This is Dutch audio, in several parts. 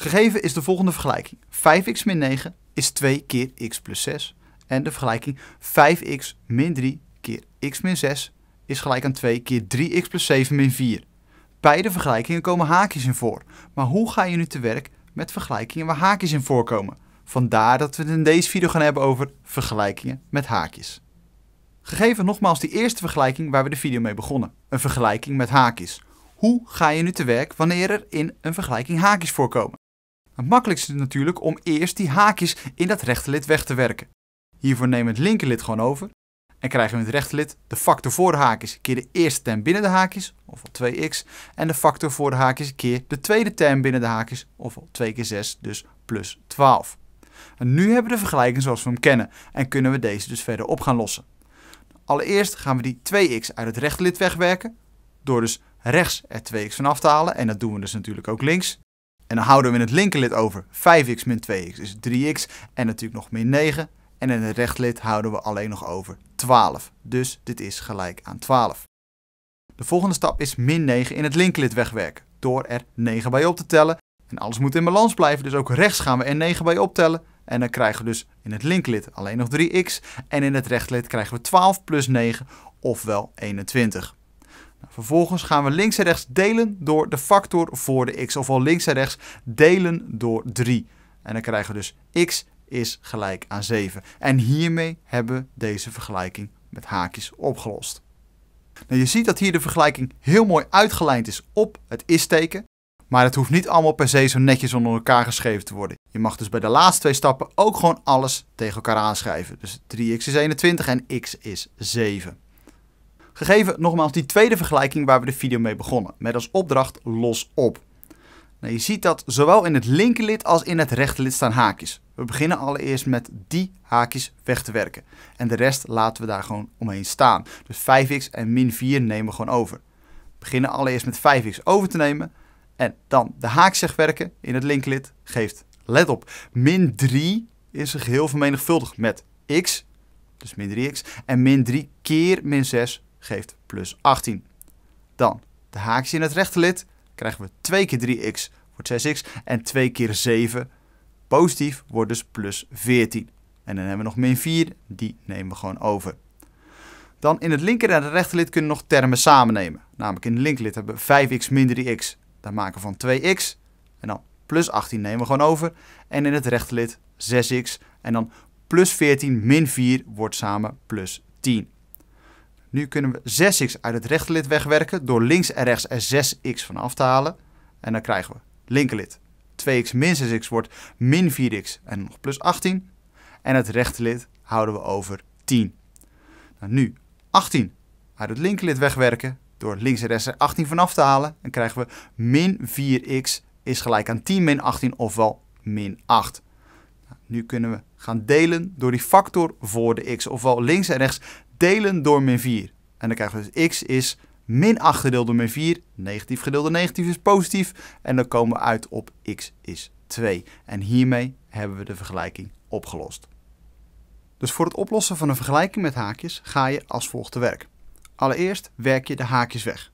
Gegeven is de volgende vergelijking. 5x min 9 is 2 keer x plus 6. En de vergelijking 5x min 3 keer x min 6 is gelijk aan 2 keer 3x plus 7 min 4. Beide vergelijkingen komen haakjes in voor. Maar hoe ga je nu te werk met vergelijkingen waar haakjes in voorkomen? Vandaar dat we het in deze video gaan hebben over vergelijkingen met haakjes. Gegeven nogmaals die eerste vergelijking waar we de video mee begonnen. Een vergelijking met haakjes. Hoe ga je nu te werk wanneer er in een vergelijking haakjes voorkomen? Het makkelijkste is natuurlijk om eerst die haakjes in dat rechterlid weg te werken. Hiervoor nemen we het linkerlid gewoon over en krijgen we in het rechterlid de factor voor de haakjes keer de eerste term binnen de haakjes, ofwel 2x, en de factor voor de haakjes keer de tweede term binnen de haakjes, ofwel 2 keer 6, dus plus 12. En nu hebben we de vergelijking zoals we hem kennen en kunnen we deze dus verder op gaan lossen. Allereerst gaan we die 2x uit het rechterlid wegwerken, door dus rechts er 2x af te halen en dat doen we dus natuurlijk ook links. En dan houden we in het linkerlid over 5x min 2x is 3x en natuurlijk nog min 9. En in het rechtlid houden we alleen nog over 12. Dus dit is gelijk aan 12. De volgende stap is min 9 in het linkerlid wegwerken door er 9 bij op te tellen. En alles moet in balans blijven, dus ook rechts gaan we er 9 bij optellen. En dan krijgen we dus in het linklid alleen nog 3x en in het rechtlid krijgen we 12 plus 9, ofwel 21. Vervolgens gaan we links en rechts delen door de factor voor de x. Ofwel links en rechts delen door 3. En dan krijgen we dus x is gelijk aan 7. En hiermee hebben we deze vergelijking met haakjes opgelost. Nou, je ziet dat hier de vergelijking heel mooi uitgelijnd is op het is-teken. Maar het hoeft niet allemaal per se zo netjes onder elkaar geschreven te worden. Je mag dus bij de laatste twee stappen ook gewoon alles tegen elkaar aanschrijven. Dus 3x is 21 en x is 7. Gegeven nogmaals die tweede vergelijking waar we de video mee begonnen, met als opdracht los op. Nou, je ziet dat zowel in het linkerlid als in het rechterlid staan haakjes. We beginnen allereerst met die haakjes weg te werken. En de rest laten we daar gewoon omheen staan. Dus 5x en min 4 nemen we gewoon over. We beginnen allereerst met 5x over te nemen. En dan de haakjes wegwerken in het linkerlid geeft, let op, min 3 is een geheel vermenigvuldigd met x. Dus min 3x. En min 3 keer min 6 geeft plus 18. Dan de haakjes in het rechterlid krijgen we 2 keer 3x wordt 6x en 2 keer 7 positief wordt dus plus 14. En dan hebben we nog min 4, die nemen we gewoon over. Dan in het linker en het rechterlid kunnen we nog termen samennemen. Namelijk in het linkerlid hebben we 5x min 3x. Daar maken we van 2x en dan plus 18 nemen we gewoon over. En in het rechterlid 6x en dan plus 14 min 4 wordt samen plus 10. Nu kunnen we 6x uit het rechterlid wegwerken door links en rechts er 6x van af te halen. En dan krijgen we linkerlid 2x min 6x wordt min 4x en nog plus 18. En het rechterlid houden we over 10. Nou, nu 18 uit het linkerlid wegwerken door links en rechts er 18 van af te halen. Dan krijgen we min 4x is gelijk aan 10 min 18 ofwel min 8. Nou, nu kunnen we gaan delen door die factor voor de x, ofwel links en rechts delen door min 4. En dan krijgen we dus x is min 8 gedeeld door min 4. Negatief gedeeld door negatief is positief. En dan komen we uit op x is 2. En hiermee hebben we de vergelijking opgelost. Dus voor het oplossen van een vergelijking met haakjes ga je als volgt te werk. Allereerst werk je de haakjes weg.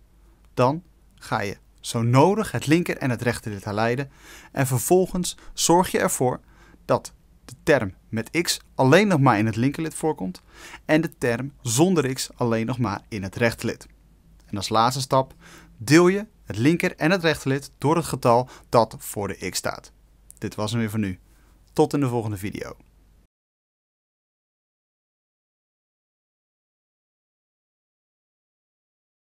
Dan ga je zo nodig het linker en het rechter dit herleiden. En vervolgens zorg je ervoor dat de term met x alleen nog maar in het linkerlid voorkomt en de term zonder x alleen nog maar in het rechterlid. En als laatste stap deel je het linker en het rechterlid door het getal dat voor de x staat. Dit was hem weer voor nu. Tot in de volgende video.